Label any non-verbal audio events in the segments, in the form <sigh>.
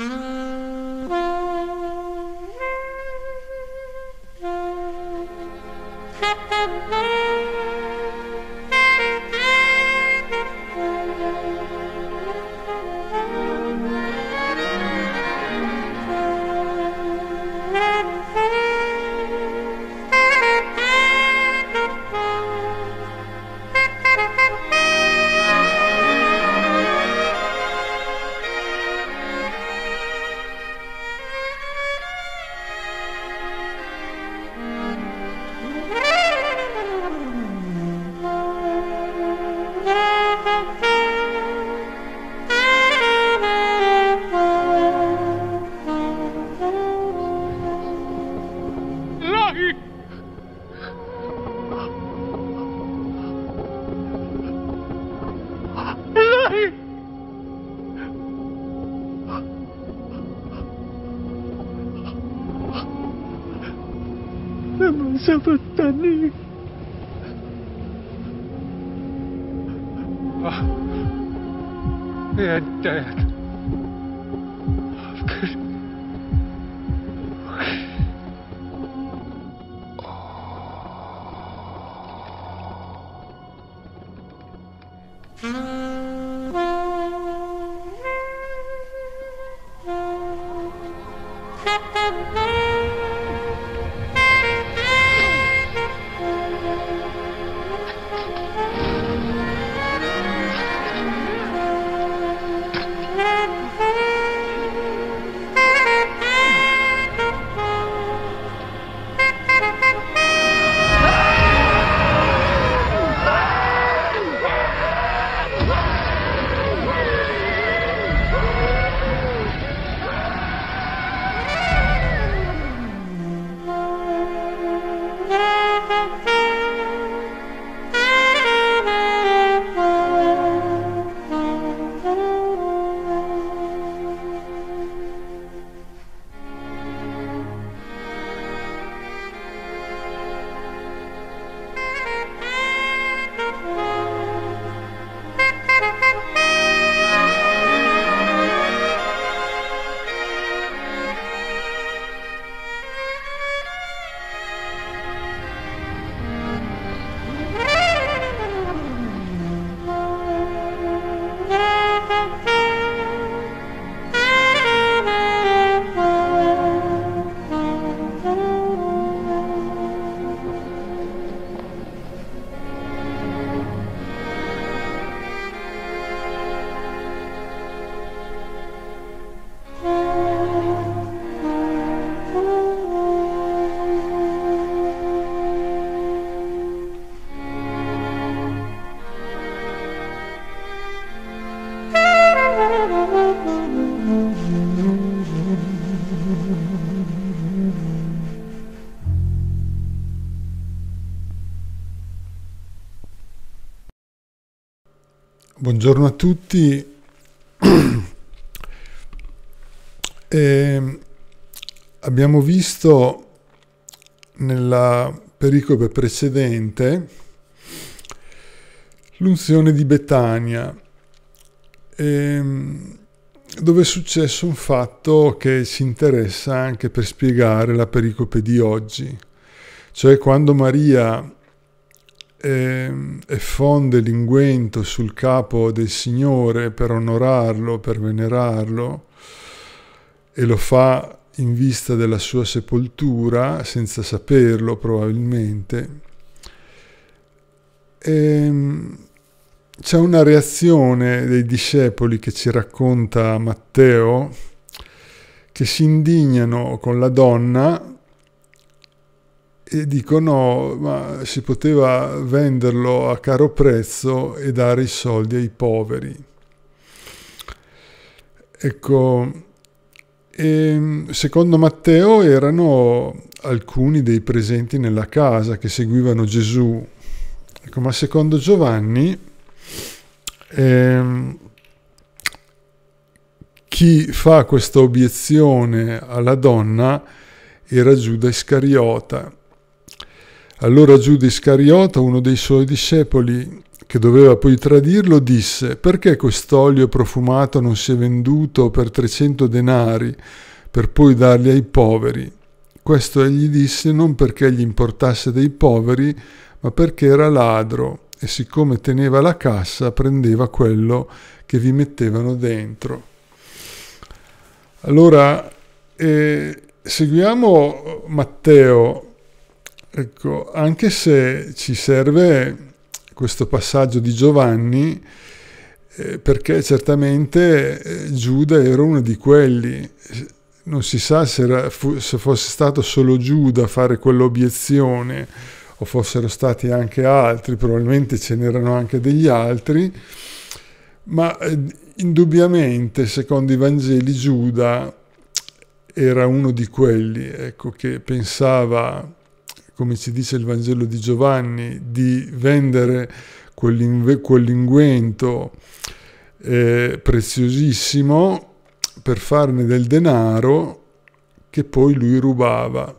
Mm-hmm. Dad Buongiorno a tutti. E <clears throat> ehm, abbiamo visto nella pericope precedente l'unzione di Betania, ehm, dove è successo un fatto che ci interessa anche per spiegare la pericope di oggi, cioè quando Maria Ehm, e fonde l'inguento sul capo del Signore per onorarlo, per venerarlo, e lo fa in vista della sua sepoltura, senza saperlo probabilmente. E ehm, c'è una reazione dei discepoli che ci racconta Matteo, che si indignano con la donna e dicono ma si poteva venderlo a caro prezzo e dare i soldi ai poveri. Ecco, ehm, secondo Matteo erano alcuni dei presenti nella casa che seguivano Gesù, ecco, ma secondo Giovanni ehm, chi fa questa obiezione alla donna era Giuda Iscariota allora Giuda Iscariota, uno dei suoi discepoli, che doveva poi tradirlo, disse «Perché quest'olio profumato non si è venduto per 300 denari per poi darli ai poveri?» Questo egli disse non perché gli importasse dei poveri, ma perché era ladro e siccome teneva la cassa prendeva quello che vi mettevano dentro. Allora, eh, seguiamo Matteo Ecco, anche se ci serve questo passaggio di Giovanni, eh, perché certamente eh, Giuda era uno di quelli, non si sa se, era, fu, se fosse stato solo Giuda a fare quell'obiezione o fossero stati anche altri, probabilmente ce n'erano anche degli altri, ma eh, indubbiamente, secondo i Vangeli, Giuda era uno di quelli ecco, che pensava come ci dice il Vangelo di Giovanni, di vendere quell'inguento eh, preziosissimo per farne del denaro che poi lui rubava,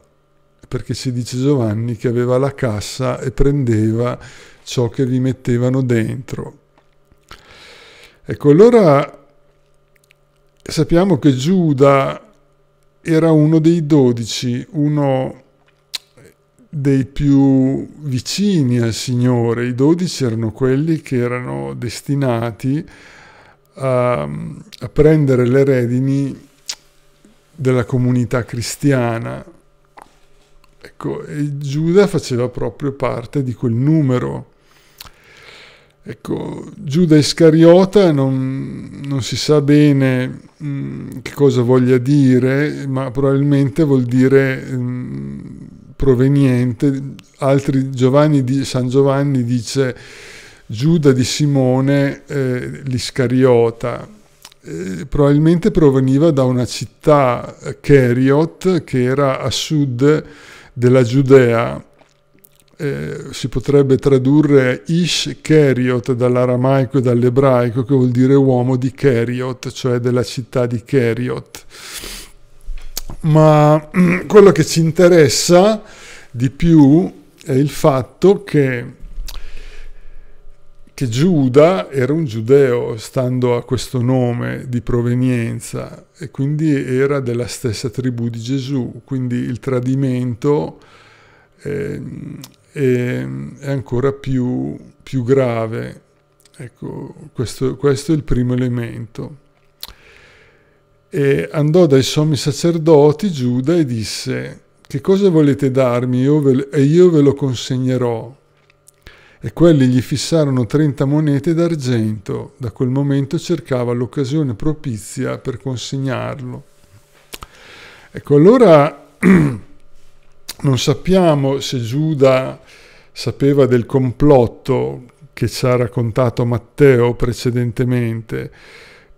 perché si dice Giovanni che aveva la cassa e prendeva ciò che vi mettevano dentro. Ecco, allora sappiamo che Giuda era uno dei dodici, uno dei più vicini al Signore, i dodici erano quelli che erano destinati a, ehm, a prendere le redini della comunità cristiana. Ecco, e Giuda faceva proprio parte di quel numero. Ecco, Giuda Iscariota non, non si sa bene mh, mm, che cosa voglia dire, ma probabilmente vuol dire mh, mm, proveniente. Altri Giovanni di, San Giovanni dice Giuda di Simone eh, l'Iscariota. Eh, probabilmente proveniva da una città, eh, Keriot, che era a sud della Giudea. Eh, si potrebbe tradurre Ish Keriot dall'aramaico e dall'ebraico, che vuol dire uomo di Keriot, cioè della città di Keriot ma <clears throat> quello che ci interessa di più è il fatto che, che Giuda era un giudeo, stando a questo nome di provenienza, e quindi era della stessa tribù di Gesù, quindi il tradimento è, ehm, è, è ancora più, più, grave. Ecco, questo, questo è il primo elemento. E andò dai sommi sacerdoti Giuda e disse, che cosa volete darmi io ve, e io ve lo consegnerò? E quelli gli fissarono 30 monete d'argento. Da quel momento cercava l'occasione propizia per consegnarlo. Ecco, allora <clears throat> non sappiamo se Giuda sapeva del complotto che ci ha raccontato Matteo precedentemente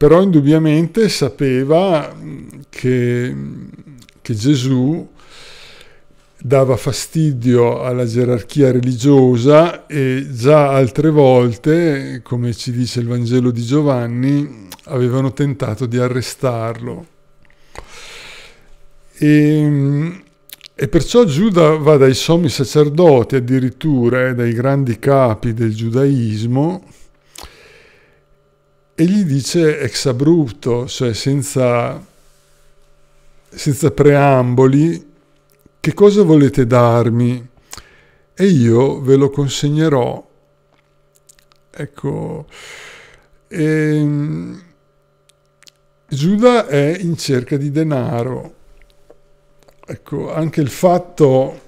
però indubbiamente sapeva mm, che, mm, che Gesù dava fastidio alla gerarchia religiosa e già altre volte, come ci dice il Vangelo di Giovanni, avevano tentato di arrestarlo. E, mm, e perciò Giuda va dai sommi sacerdoti addirittura, eh, dai grandi capi del giudaismo, e gli dice ex abrupto, cioè senza, senza preamboli, che cosa volete darmi? E io ve lo consegnerò. Ecco, ehm, Giuda è in cerca di denaro. Ecco, anche il fatto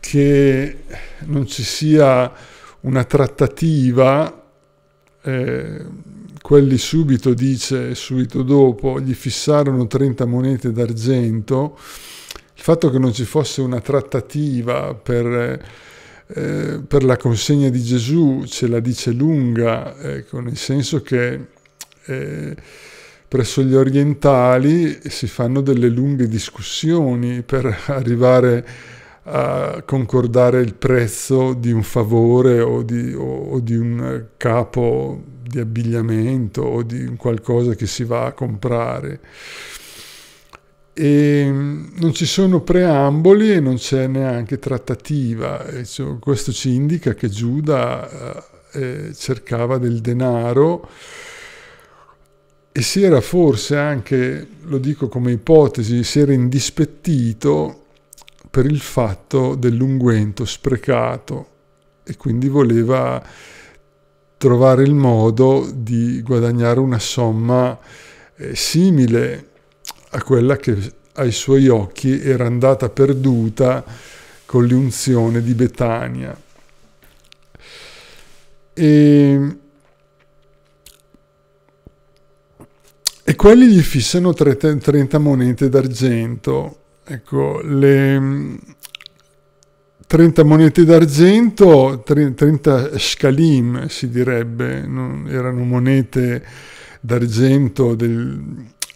che non ci sia una trattativa eh, quelli subito dice, subito dopo, gli fissarono 30 monete d'argento. Il fatto che non ci fosse una trattativa per, eh, per la consegna di Gesù ce la dice lunga, ecco, nel senso che eh, presso gli orientali si fanno delle lunghe discussioni per arrivare a concordare il prezzo di un favore o di, o, o di un capo di abbigliamento o di qualcosa che si va a comprare. E mm, non ci sono preamboli e non c'è neanche trattativa. questo ci indica che Giuda eh, eh, cercava del denaro e si era forse anche, lo dico come ipotesi, si era indispettito per il fatto dell'unguento sprecato e quindi voleva trovare il modo di guadagnare una somma eh, simile a quella che ai suoi occhi era andata perduta con l'unzione di Betania. E, e quelli gli fissano 30 monete d'argento. Ecco, le, 30 monete d'argento, 30 scalim si direbbe, erano monete d'argento del,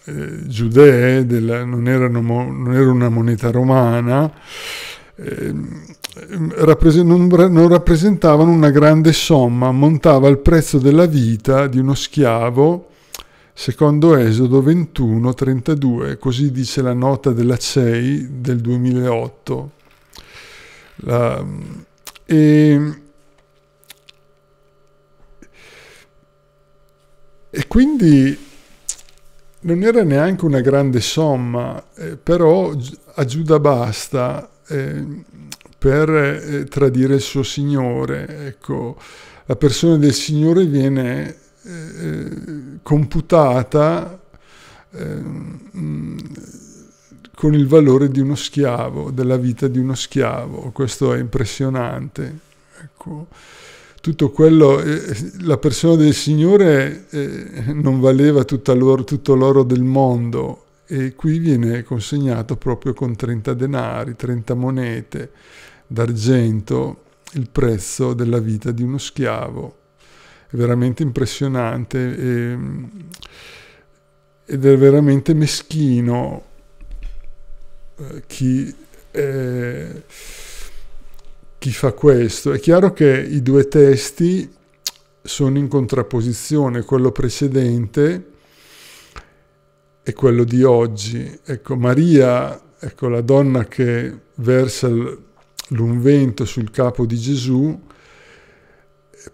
eh, giudee, della, non, erano, non, era una moneta romana, eh, rapprese, non, non rappresentavano una grande somma, montava il prezzo della vita di uno schiavo, secondo Esodo 21, 32, così dice la nota della CEI del 2008. La, ehm, e, e quindi non era neanche una grande somma, eh, però a Giuda basta eh, per eh, tradire il suo Signore. Ecco, la persona del Signore viene eh, eh, computata mh, ehm, con il valore di uno schiavo, della vita di uno schiavo. Questo è impressionante. Ecco, tutto quello, eh, la persona del Signore eh, non valeva loro, tutto l'oro del mondo e qui viene consegnato proprio con 30 denari, 30 monete d'argento, il prezzo della vita di uno schiavo. È veramente impressionante e, ehm, ed è veramente meschino eh, chi, eh, chi fa questo. È chiaro che i due testi sono in contrapposizione, quello precedente e quello di oggi. Ecco, Maria, ecco, la donna che versa l'unvento sul capo di Gesù,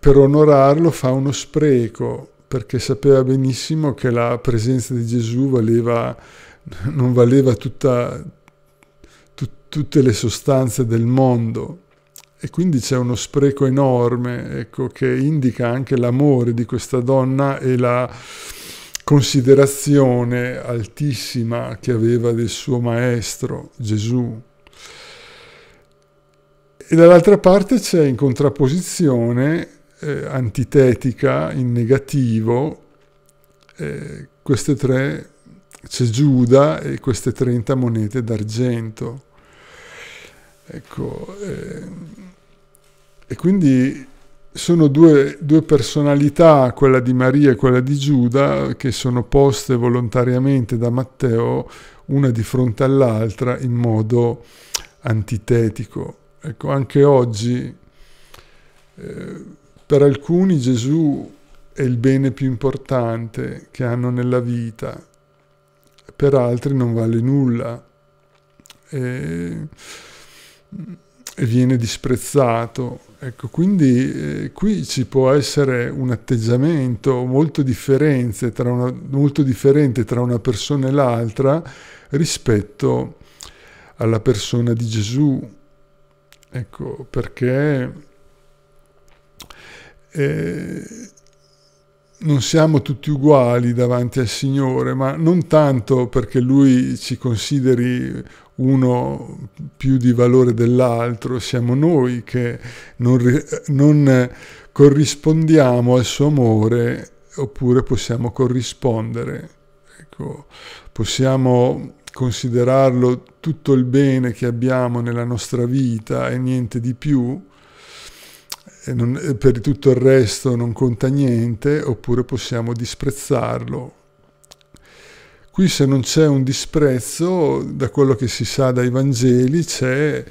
per onorarlo fa uno spreco, perché sapeva benissimo che la presenza di Gesù valeva, non valeva tutta, tutte le sostanze del mondo e quindi c'è uno spreco enorme ecco, che indica anche l'amore di questa donna e la considerazione altissima che aveva del suo maestro Gesù. E dall'altra parte c'è in contrapposizione eh, antitetica, in negativo, eh, queste tre, c'è Giuda e queste 30 monete d'argento. Ecco, eh, e quindi sono due, due, personalità, quella di Maria e quella di Giuda, che sono poste volontariamente da Matteo una di fronte all'altra in modo antitetico. Ecco, anche oggi eh, per alcuni Gesù è il bene più importante che hanno nella vita, per altri non vale nulla. E viene disprezzato. Ecco, quindi eh, qui ci può essere un atteggiamento molto, tra una, molto differente tra una persona e l'altra rispetto alla persona di Gesù. Ecco, perché eh, non siamo tutti uguali davanti al Signore, ma non tanto perché Lui ci consideri uno più di valore dell'altro, siamo noi che non, non corrispondiamo al suo amore oppure possiamo corrispondere. Ecco, possiamo considerarlo tutto il bene che abbiamo nella nostra vita e niente di più, e non, per tutto il resto non conta niente, oppure possiamo disprezzarlo Qui se non c'è un disprezzo, da quello che si sa dai Vangeli, c'è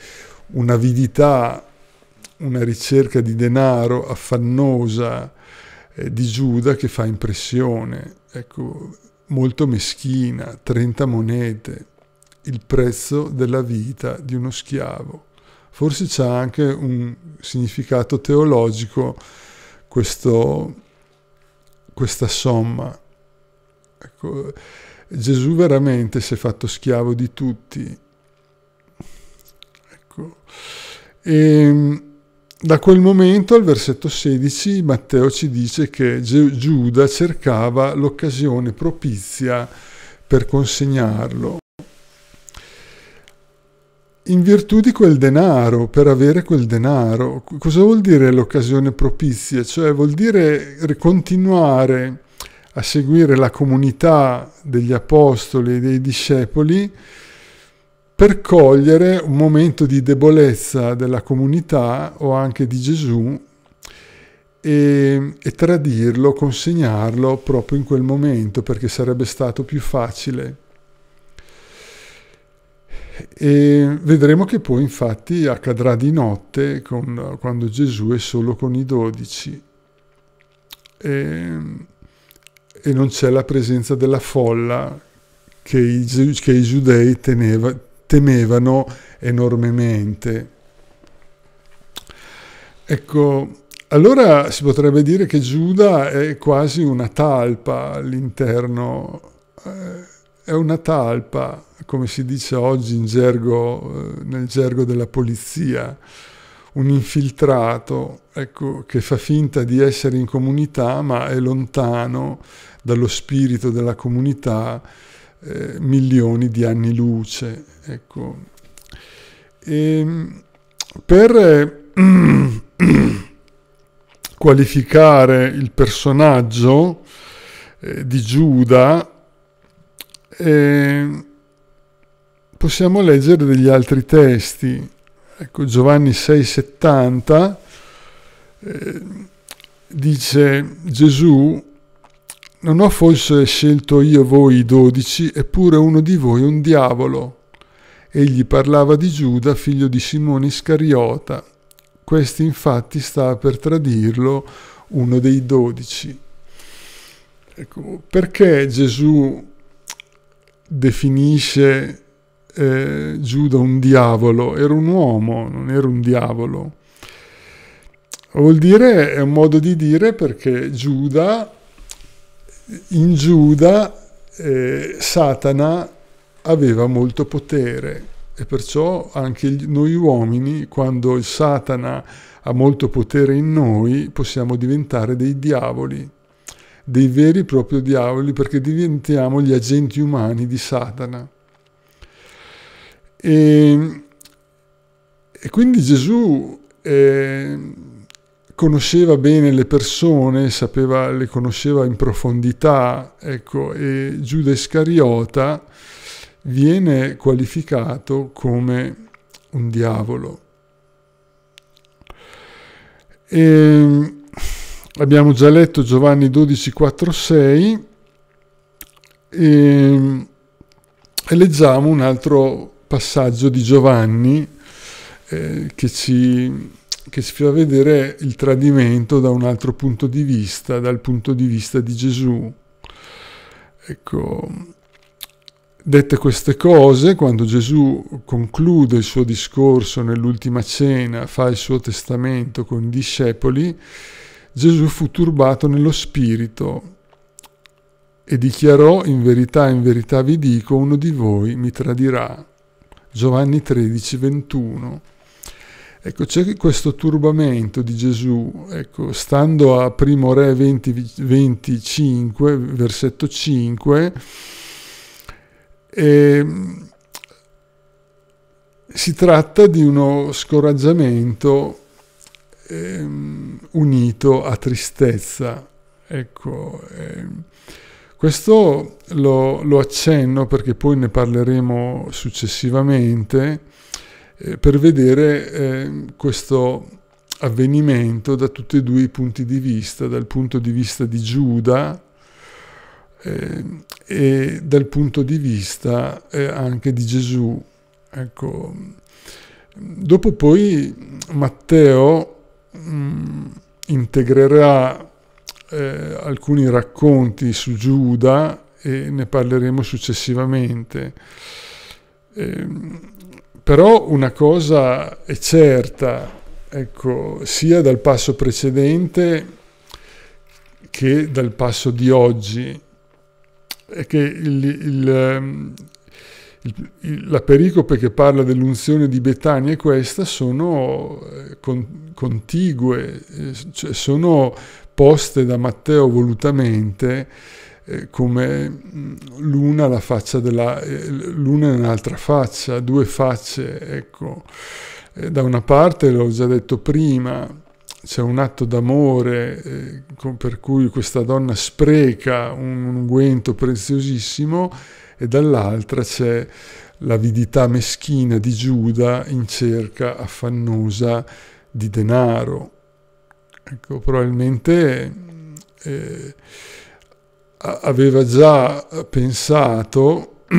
un'avidità, una ricerca di denaro affannosa eh, di Giuda che fa impressione, ecco, molto meschina, 30 monete, il prezzo della vita di uno schiavo. Forse c'è anche un significato teologico questo, questa somma. Ecco, Gesù veramente si è fatto schiavo di tutti. Ecco. E ehm, da quel momento al versetto 16 Matteo ci dice che Giuda cercava l'occasione propizia per consegnarlo. In virtù di quel denaro, per avere quel denaro, cosa vuol dire l'occasione propizia? Cioè vuol dire continuare a seguire la comunità degli apostoli e dei discepoli per cogliere un momento di debolezza della comunità o anche di Gesù e, e tradirlo, consegnarlo proprio in quel momento perché sarebbe stato più facile e vedremo che poi infatti accadrà di notte con, quando Gesù è solo con i dodici. E e non c'è la presenza della folla che i, che i giudei teneva, temevano enormemente. Ecco, allora si potrebbe dire che Giuda è quasi una talpa all'interno, eh, è una talpa, come si dice oggi gergo, eh, nel gergo della polizia, un infiltrato ecco, che fa finta di essere in comunità ma è lontano dallo spirito della comunità eh, milioni di anni luce. Ecco. Ehm, per eh, <clears throat> qualificare il personaggio eh, di Giuda, eh, possiamo leggere degli altri testi. Ecco, Giovanni 6,70 eh, dice Gesù non ho forse scelto io voi i dodici, eppure uno di voi è un diavolo. Egli parlava di Giuda, figlio di Simone Iscariota. Questi infatti sta per tradirlo uno dei dodici. Ecco, perché Gesù definisce eh, Giuda un diavolo? Era un uomo, non era un diavolo. Vuol dire, è un modo di dire perché Giuda in Giuda eh, Satana aveva molto potere e perciò anche noi uomini, quando il Satana ha molto potere in noi, possiamo diventare dei diavoli, dei veri e propri diavoli, perché diventiamo gli agenti umani di Satana. E, e quindi Gesù... Eh, conosceva bene le persone, sapeva, le conosceva in profondità, ecco, e Giuda Iscariota viene qualificato come un diavolo. E ehm, abbiamo già letto Giovanni 12, 4, 6 e, leggiamo un altro passaggio di Giovanni eh, che ci che si fa vedere il tradimento da un altro punto di vista, dal punto di vista di Gesù. Ecco, dette queste cose, quando Gesù conclude il suo discorso nell'ultima cena, fa il suo testamento con i discepoli, Gesù fu turbato nello spirito e dichiarò in verità, in verità vi dico, uno di voi mi tradirà. Giovanni 13, 21. Ecco, c'è questo turbamento di Gesù, ecco, stando a Primo Re 20, 25, versetto 5, eh, si tratta di uno scoraggiamento eh, unito a tristezza. Ecco, eh, questo lo, lo accenno perché poi ne parleremo successivamente eh, per vedere eh, questo avvenimento da tutti e due i punti di vista, dal punto di vista di Giuda eh, e dal punto di vista eh, anche di Gesù. Ecco. Dopo poi Matteo mh, mm, integrerà eh, alcuni racconti su Giuda e ne parleremo successivamente. Eh, però una cosa è certa, ecco, sia dal passo precedente che dal passo di oggi, è che il, il, ehm, il, la pericope che parla dell'unzione di Betania e questa sono eh, con, contigue, eh, cioè sono poste da Matteo volutamente eh, come mm, l'una la faccia della eh, l'una è un'altra faccia, due facce, ecco. Eh, da una parte, l'ho già detto prima, c'è un atto d'amore per cui questa donna spreca un unguento preziosissimo e dall'altra c'è l'avidità meschina di Giuda in cerca affannosa di denaro. Ecco, probabilmente eh, aveva già pensato <clears throat>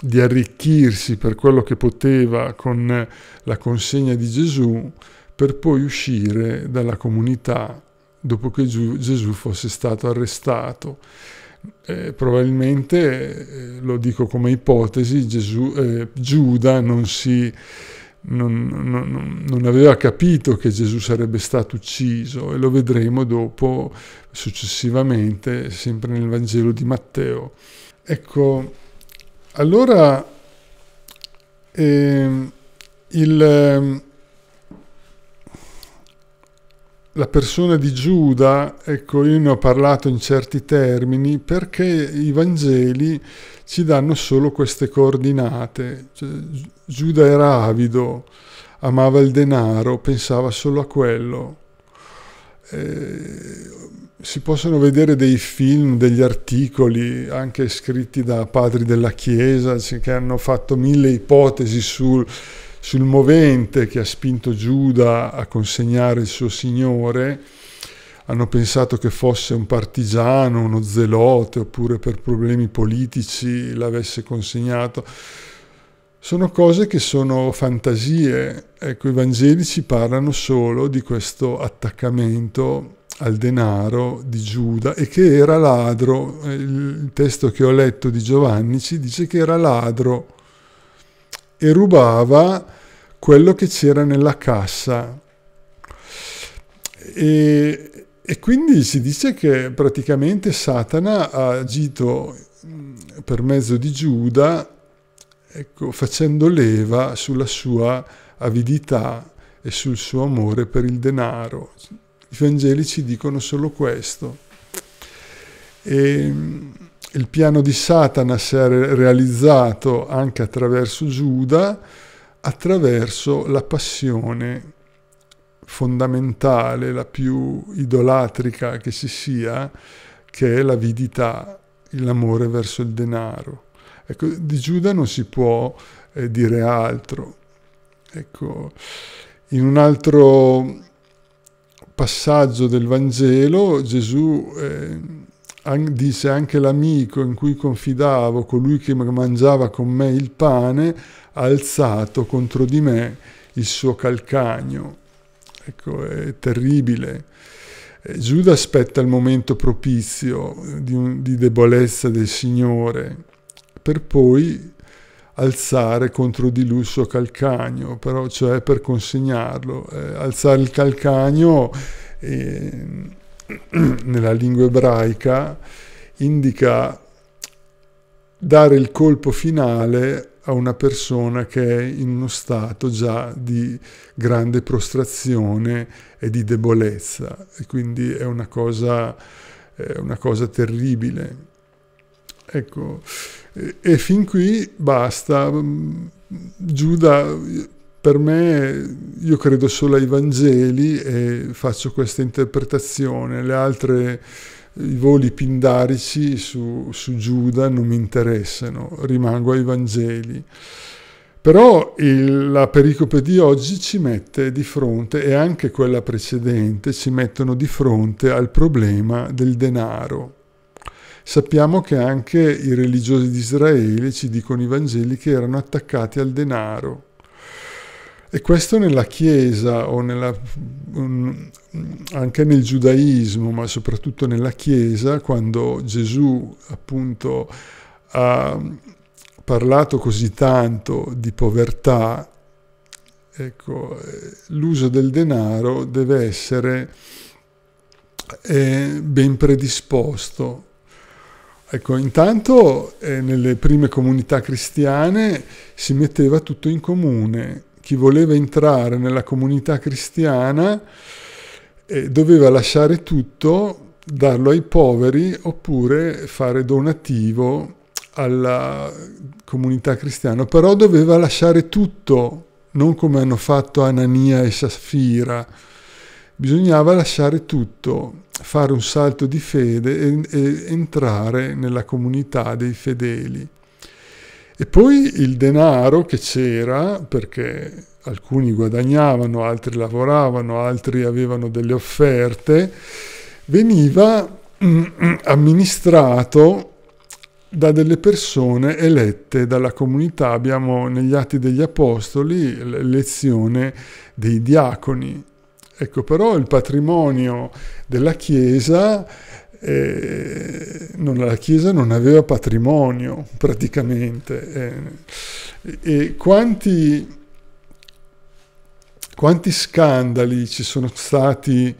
di arricchirsi per quello che poteva con la consegna di Gesù per poi uscire dalla comunità dopo che Gesù fosse stato arrestato. Eh, probabilmente, eh, lo dico come ipotesi, Gesù, eh, Giuda non, si, non, non, non, aveva capito che Gesù sarebbe stato ucciso e lo vedremo dopo successivamente, sempre nel Vangelo di Matteo. Ecco, allora eh, il, ehm, la persona di Giuda, ecco, io ne ho parlato in certi termini perché i Vangeli ci danno solo queste coordinate. Cioè, Giuda era avido, amava il denaro, pensava solo a quello. Eh, si possono vedere dei film, degli articoli, anche scritti da padri della Chiesa, che hanno fatto mille ipotesi sul, sul movente che ha spinto Giuda a consegnare il suo Signore. Hanno pensato che fosse un partigiano, uno zelote, oppure per problemi politici l'avesse consegnato. Sono cose che sono fantasie. Ecco, i evangelici parlano solo di questo attaccamento al denaro di Giuda e che era ladro. Il testo che ho letto di Giovanni ci dice che era ladro e rubava quello che c'era nella cassa. E, e quindi si dice che praticamente Satana ha agito per mezzo di Giuda, ecco, facendo leva sulla sua avidità e sul suo amore per il denaro. I Vangeli ci dicono solo questo. E mm, il piano di Satana si è realizzato anche attraverso Giuda, attraverso la passione fondamentale, la più idolatrica che ci sia, che è l'avidità, l'amore verso il denaro. Ecco, di Giuda non si può eh, dire altro. Ecco, in un altro passaggio del Vangelo Gesù eh, dice anche l'amico in cui confidavo, colui che mangiava con me il pane, ha alzato contro di me il suo calcagno. Ecco, è terribile. Eh, Giuda aspetta il momento propizio di, un, di debolezza del Signore per poi alzare contro di lui il suo calcagno, però cioè per consegnarlo. Eh, alzare il calcagno eh, <clears throat> nella lingua ebraica indica dare il colpo finale a una persona che è in uno stato già di grande prostrazione e di debolezza e quindi è una cosa, è una cosa terribile. Ecco, e, fin qui basta. Mm, Giuda, per me, io credo solo ai Vangeli e faccio questa interpretazione. Le altre i voli pindarici su, su, Giuda non mi interessano, rimango ai Vangeli. Però il, la pericope di oggi ci mette di fronte, e anche quella precedente, ci mettono di fronte al problema del denaro. Sappiamo che anche i religiosi di Israele, ci dicono i Vangeli, che erano attaccati al denaro. E questo nella Chiesa o nella, mm, anche nel giudaismo, ma soprattutto nella Chiesa, quando Gesù appunto ha parlato così tanto di povertà, ecco, l'uso del denaro deve essere eh, ben predisposto Ecco, intanto eh, nelle prime comunità cristiane si metteva tutto in comune. Chi voleva entrare nella comunità cristiana eh, doveva lasciare tutto, darlo ai poveri oppure fare donativo alla comunità cristiana, però doveva lasciare tutto, non come hanno fatto Anania e Safira, bisognava lasciare tutto, fare un salto di fede e, e entrare nella comunità dei fedeli. E poi il denaro che c'era, perché alcuni guadagnavano, altri lavoravano, altri avevano delle offerte, veniva <clears throat> amministrato da delle persone elette dalla comunità. Abbiamo negli Atti degli Apostoli l'elezione dei diaconi. Ecco, però il patrimonio della Chiesa, eh, non, la Chiesa non aveva patrimonio praticamente. Eh, e quanti, quanti scandali ci sono stati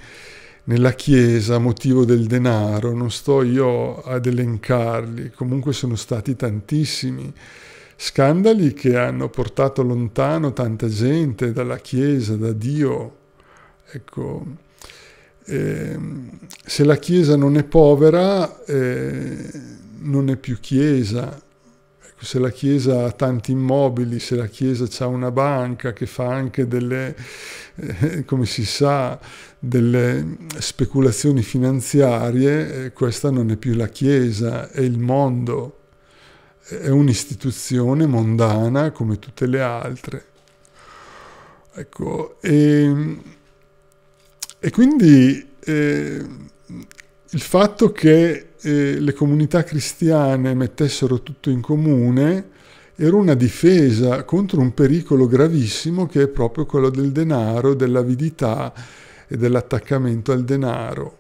nella Chiesa a motivo del denaro, non sto io ad elencarli, comunque sono stati tantissimi scandali che hanno portato lontano tanta gente dalla Chiesa, da Dio. Ecco, eh, se la Chiesa non è povera, eh, non è più Chiesa. Ecco, se la Chiesa ha tanti immobili, se la Chiesa ha una banca che fa anche delle, eh, come si sa, delle speculazioni finanziarie, eh, questa non è più la Chiesa, è il mondo. È un'istituzione mondana come tutte le altre. Ecco, e ehm, e quindi eh, il fatto che eh, le comunità cristiane mettessero tutto in comune era una difesa contro un pericolo gravissimo che è proprio quello del denaro, dell'avidità e dell'attaccamento al denaro.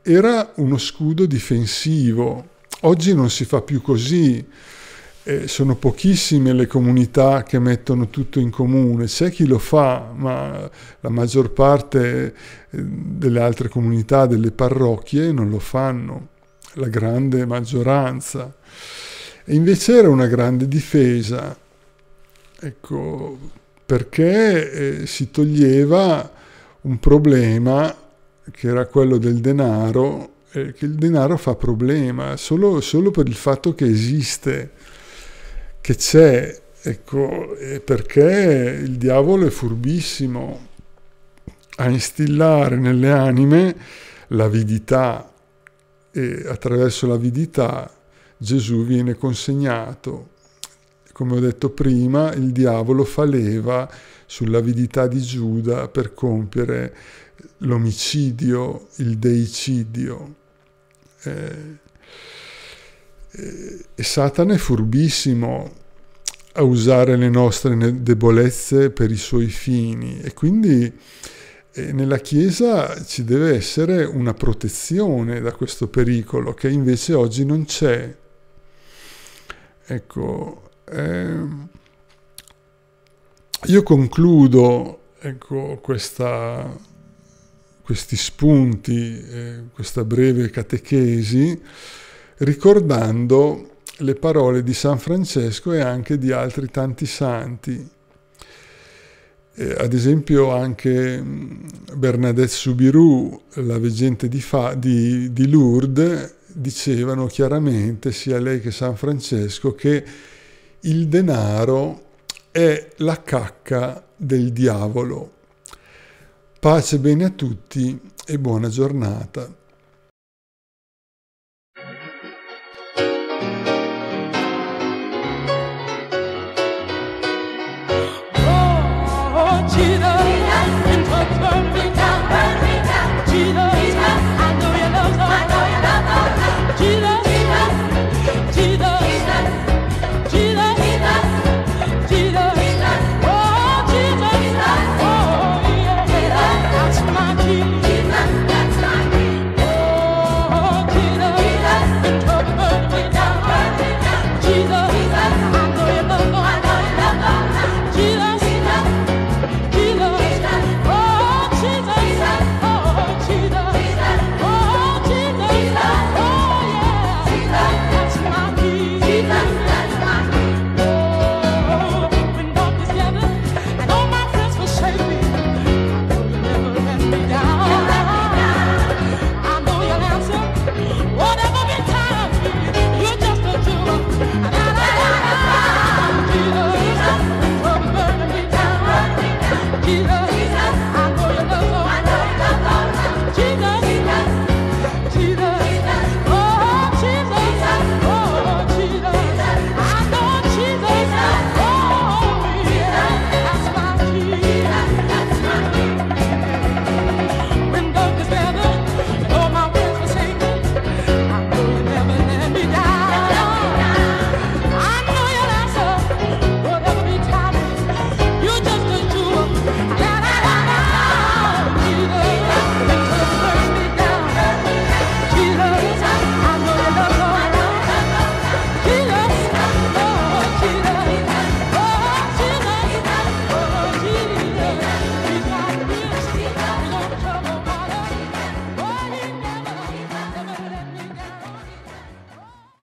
Era uno scudo difensivo. Oggi non si fa più così eh, sono pochissime le comunità che mettono tutto in comune, c'è chi lo fa, ma la maggior parte eh, delle altre comunità, delle parrocchie, non lo fanno, la grande maggioranza. E invece era una grande difesa, ecco, perché eh, si toglieva un problema che era quello del denaro, eh, che il denaro fa problema solo, solo per il fatto che esiste che c'è, ecco, perché il diavolo è furbissimo a instillare nelle anime l'avidità e attraverso l'avidità Gesù viene consegnato. Come ho detto prima, il diavolo fa leva sull'avidità di Giuda per compiere l'omicidio, il deicidio. Eh, eh, e Satana è furbissimo a usare le nostre debolezze per i suoi fini e quindi eh, nella Chiesa ci deve essere una protezione da questo pericolo che invece oggi non c'è. Ecco, ehm, io concludo ecco, questa, questi spunti, eh, questa breve catechesi ricordando le parole di San Francesco e anche di altri tanti santi. ad esempio anche mm, Bernadette Soubirous, la veggente di, Fa, di, di Lourdes, dicevano chiaramente, sia lei che San Francesco, che il denaro è la cacca del diavolo. Pace bene a tutti e buona giornata.